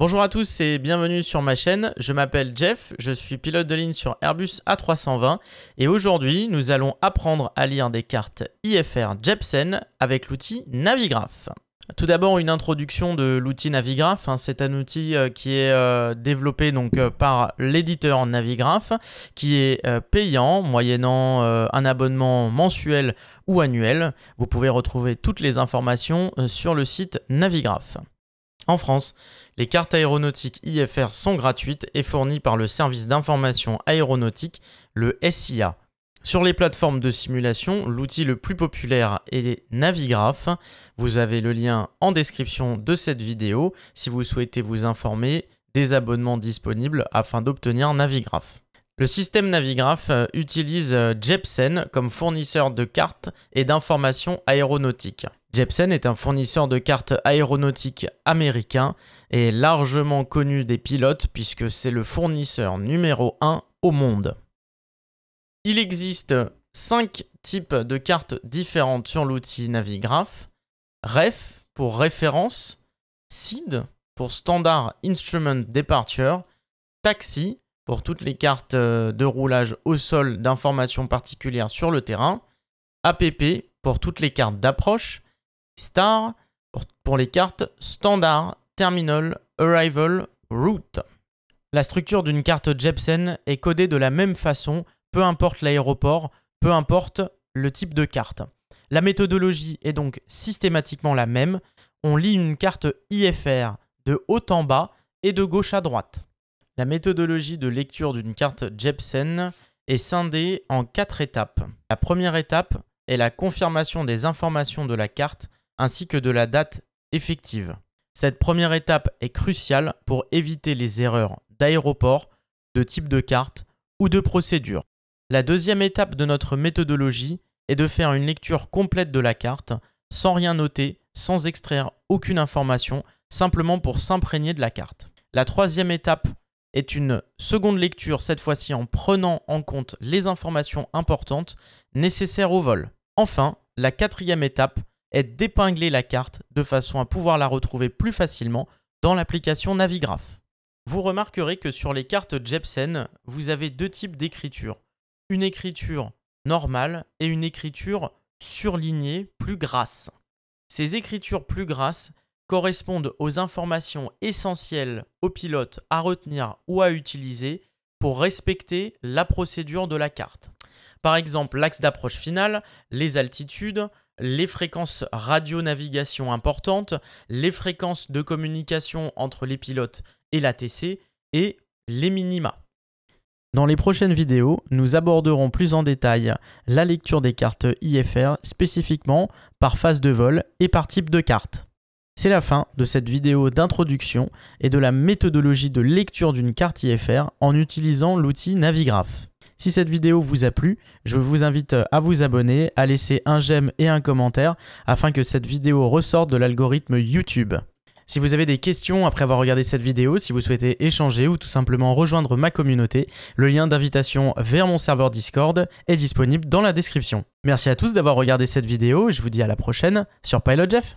Bonjour à tous et bienvenue sur ma chaîne, je m'appelle Jeff, je suis pilote de ligne sur Airbus A320 et aujourd'hui nous allons apprendre à lire des cartes IFR Jepsen avec l'outil Navigraph. Tout d'abord une introduction de l'outil Navigraph, hein. c'est un outil euh, qui est euh, développé donc euh, par l'éditeur Navigraph qui est payant moyennant un abonnement mensuel ou annuel. Vous pouvez retrouver toutes les informations sur le site Navigraph. En France, les cartes aéronautiques IFR sont gratuites et fournies par le service d'information aéronautique, le SIA. Sur les plateformes de simulation, l'outil le plus populaire est Navigraph. Vous avez le lien en description de cette vidéo si vous souhaitez vous informer des abonnements disponibles afin d'obtenir Navigraph. Le système Navigraph euh, utilise euh, Jepsen comme fournisseur de cartes et d'informations aéronautiques. Jepsen est un fournisseur de cartes aéronautiques américain et largement connu des pilotes puisque c'est le fournisseur numéro 1 au monde. Il existe 5 types de cartes différentes sur l'outil Navigraph. REF pour référence, SID pour Standard Instrument Departure, Taxi pour toutes les cartes euh, de roulage au sol d'informations particulières sur le terrain, APP pour toutes les cartes d'approche, STAR pour les cartes standard, terminal, arrival, route. La structure d'une carte Jepsen est codée de la même façon, peu importe l'aéroport, peu importe le type de carte. La méthodologie est donc systématiquement la même. On lit une carte IFR de haut en bas et de gauche à droite. La méthodologie de lecture d'une carte Jepsen est scindée en quatre étapes. La première étape est la confirmation des informations de la carte ainsi que de la date effective. Cette première étape est cruciale pour éviter les erreurs d'aéroport, de type de carte ou de procédure. La deuxième étape de notre méthodologie est de faire une lecture complète de la carte, sans rien noter, sans extraire aucune information, simplement pour s'imprégner de la carte. La troisième étape est une seconde lecture, cette fois-ci en prenant en compte les informations importantes nécessaires au vol. Enfin, la quatrième étape est d'épingler la carte de façon à pouvoir la retrouver plus facilement dans l'application Navigraph. Vous remarquerez que sur les cartes Jepsen, vous avez deux types d'écriture. Une écriture normale et une écriture surlignée plus grasse. Ces écritures plus grasses correspondent aux informations essentielles aux pilotes à retenir ou à utiliser pour respecter la procédure de la carte. Par exemple, l'axe d'approche finale, les altitudes, les fréquences radio-navigation importantes, les fréquences de communication entre les pilotes et l'ATC et les minima. Dans les prochaines vidéos, nous aborderons plus en détail la lecture des cartes IFR spécifiquement par phase de vol et par type de carte. C'est la fin de cette vidéo d'introduction et de la méthodologie de lecture d'une carte IFR en utilisant l'outil Navigraph. Si cette vidéo vous a plu, je vous invite à vous abonner, à laisser un j'aime et un commentaire afin que cette vidéo ressorte de l'algorithme YouTube. Si vous avez des questions après avoir regardé cette vidéo, si vous souhaitez échanger ou tout simplement rejoindre ma communauté, le lien d'invitation vers mon serveur Discord est disponible dans la description. Merci à tous d'avoir regardé cette vidéo et je vous dis à la prochaine sur Pilot Jeff.